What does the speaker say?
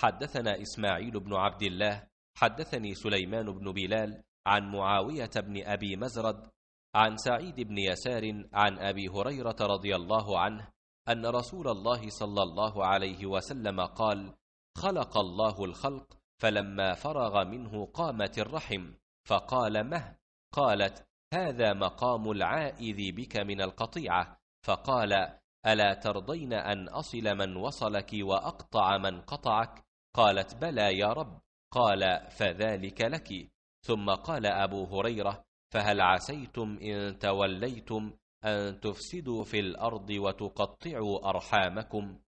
حدثنا إسماعيل بن عبد الله حدثني سليمان بن بلال عن معاوية بن أبي مزرد عن سعيد بن يسار عن أبي هريرة رضي الله عنه أن رسول الله صلى الله عليه وسلم قال خلق الله الخلق فلما فرغ منه قامت الرحم فقال مه قالت هذا مقام العائذ بك من القطيعة فقال ألا ترضين أن أصل من وصلك وأقطع من قطعك قالت بلى يا رب قال فذلك لك ثم قال ابو هريره فهل عسيتم ان توليتم ان تفسدوا في الارض وتقطعوا ارحامكم